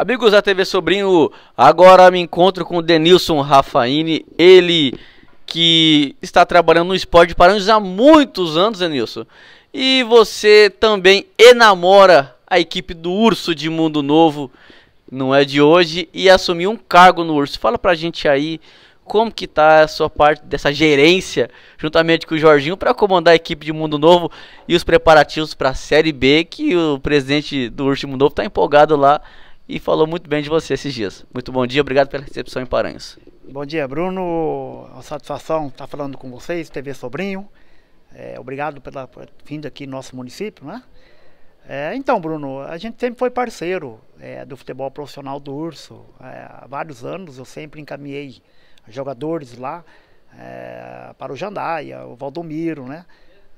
Amigos da TV Sobrinho, agora me encontro com o Denilson Rafaini, ele que está trabalhando no esporte de Paranhos há muitos anos, Denilson. E você também enamora a equipe do Urso de Mundo Novo, não é de hoje, e assumiu um cargo no Urso. Fala pra gente aí como que tá a sua parte dessa gerência, juntamente com o Jorginho, para comandar a equipe de Mundo Novo e os preparativos para a Série B, que o presidente do Urso de Mundo Novo está empolgado lá e falou muito bem de você esses dias. Muito bom dia, obrigado pela recepção em Paranhos. Bom dia, Bruno. Uma satisfação estar falando com vocês, TV Sobrinho. É, obrigado pela vinda aqui no nosso município, né? É, então, Bruno, a gente sempre foi parceiro é, do futebol profissional do Urso. É, há vários anos eu sempre encaminhei jogadores lá é, para o Jandaia, o Valdomiro, né?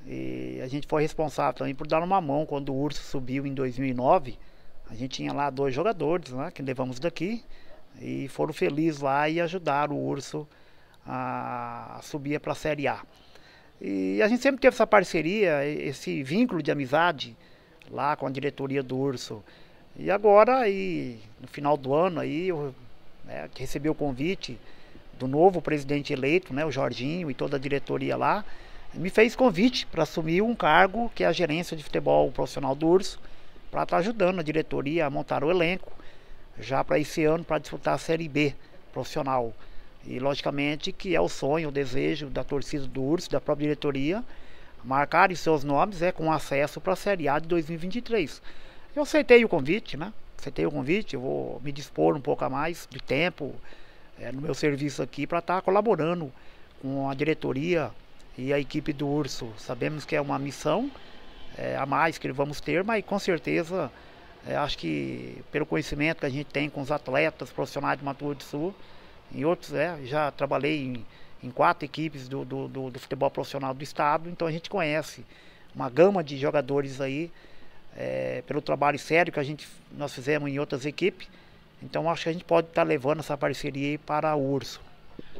E a gente foi responsável também por dar uma mão quando o Urso subiu em 2009 a gente tinha lá dois jogadores, né, que levamos daqui e foram felizes lá e ajudaram o Urso a subir para a Série A. E a gente sempre teve essa parceria, esse vínculo de amizade lá com a diretoria do Urso. E agora, aí, no final do ano, aí, eu né, recebi o convite do novo presidente eleito, né, o Jorginho e toda a diretoria lá, me fez convite para assumir um cargo que é a gerência de futebol profissional do Urso para estar tá ajudando a diretoria a montar o elenco já para esse ano para disputar a Série B profissional. E logicamente que é o sonho, o desejo da torcida do Urso, da própria diretoria, marcarem seus nomes é com acesso para a Série A de 2023. Eu aceitei o convite, né? Aceitei o convite, eu vou me dispor um pouco a mais de tempo é, no meu serviço aqui para estar tá colaborando com a diretoria e a equipe do Urso. Sabemos que é uma missão é, a mais que vamos ter, mas com certeza é, acho que pelo conhecimento que a gente tem com os atletas profissionais de Mato Grosso do Sul, em outros, é, já trabalhei em, em quatro equipes do, do, do, do, futebol profissional do estado, então a gente conhece uma gama de jogadores aí, é, pelo trabalho sério que a gente, nós fizemos em outras equipes, então acho que a gente pode estar tá levando essa parceria aí para a Urso.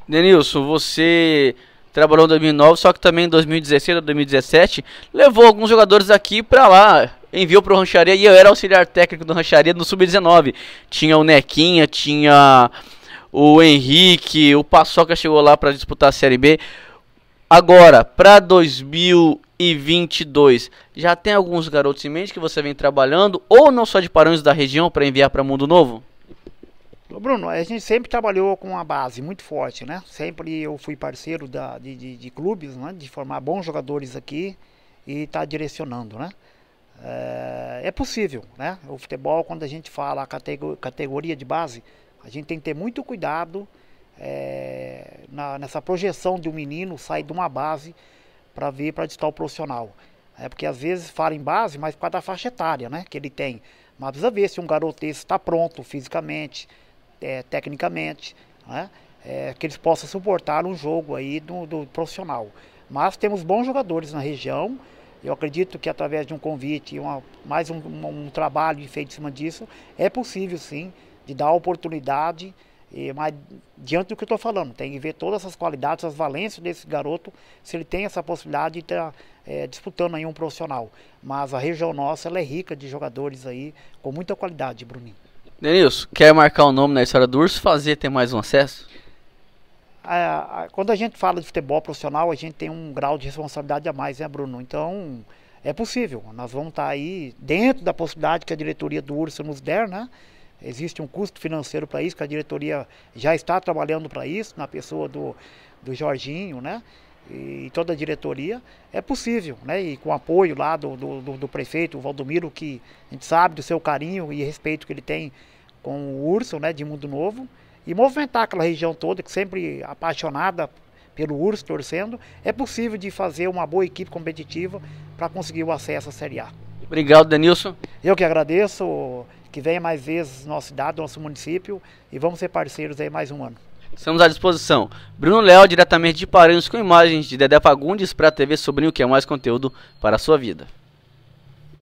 Denilson, você trabalhou em 2009, só que também em 2016 ou 2017 levou alguns jogadores aqui para lá, enviou para o Rancharia e eu era auxiliar técnico do Rancharia no Sub-19. Tinha o Nequinha, tinha o Henrique, o Paçoca chegou lá para disputar a Série B. Agora, para 2022, já tem alguns garotos em mente que você vem trabalhando ou não só de Paranhos da região para enviar para Mundo Novo? Bruno, a gente sempre trabalhou com uma base muito forte, né? Sempre eu fui parceiro da, de, de, de clubes, né? de formar bons jogadores aqui e estar tá direcionando, né? É, é, possível, né? O futebol, quando a gente fala categoria, categoria de base, a gente tem que ter muito cuidado é, na, nessa projeção de um menino sair de uma base para vir para disputar o profissional. É porque às vezes fala em base, mas por causa da faixa etária né, que ele tem. Mas precisa ver se um garoto esse está pronto fisicamente, é, tecnicamente, né? é, que eles possam suportar um jogo aí do, do, profissional. Mas temos bons jogadores na região. Eu acredito que através de um convite e mais um, um, um trabalho feito em cima disso, é possível sim de dar oportunidade e, mas diante do que eu estou falando, tem que ver todas essas qualidades, as valências desse garoto, se ele tem essa possibilidade de estar tá, é, disputando aí um profissional. Mas a região nossa ela é rica de jogadores aí com muita qualidade, Bruninho. Denilson, quer marcar o um nome na história do Urso? Fazer ter mais um acesso? quando a gente fala de futebol profissional, a gente tem um grau de responsabilidade a mais, né, Bruno? Então, é possível. Nós vamos estar tá aí dentro da possibilidade que a diretoria do Urso nos der, né? Existe um custo financeiro para isso, que a diretoria já está trabalhando para isso, na pessoa do, do Jorginho, né? e toda a diretoria, é possível, né? E com o apoio lá do, do, do, prefeito Valdomiro, que a gente sabe do seu carinho e respeito que ele tem com o urso, né, de Mundo Novo, e movimentar aquela região toda, que sempre apaixonada pelo urso, torcendo, é possível de fazer uma boa equipe competitiva para conseguir o acesso à Série A. Obrigado, Denilson. Eu que agradeço, que venha mais vezes nossa cidade, nosso município, e vamos ser parceiros aí mais um ano. Estamos à disposição. Bruno Léo, diretamente de Paranhos, com imagens de Dedé Fagundes para a TV Sobrinho, que é mais conteúdo para a sua vida.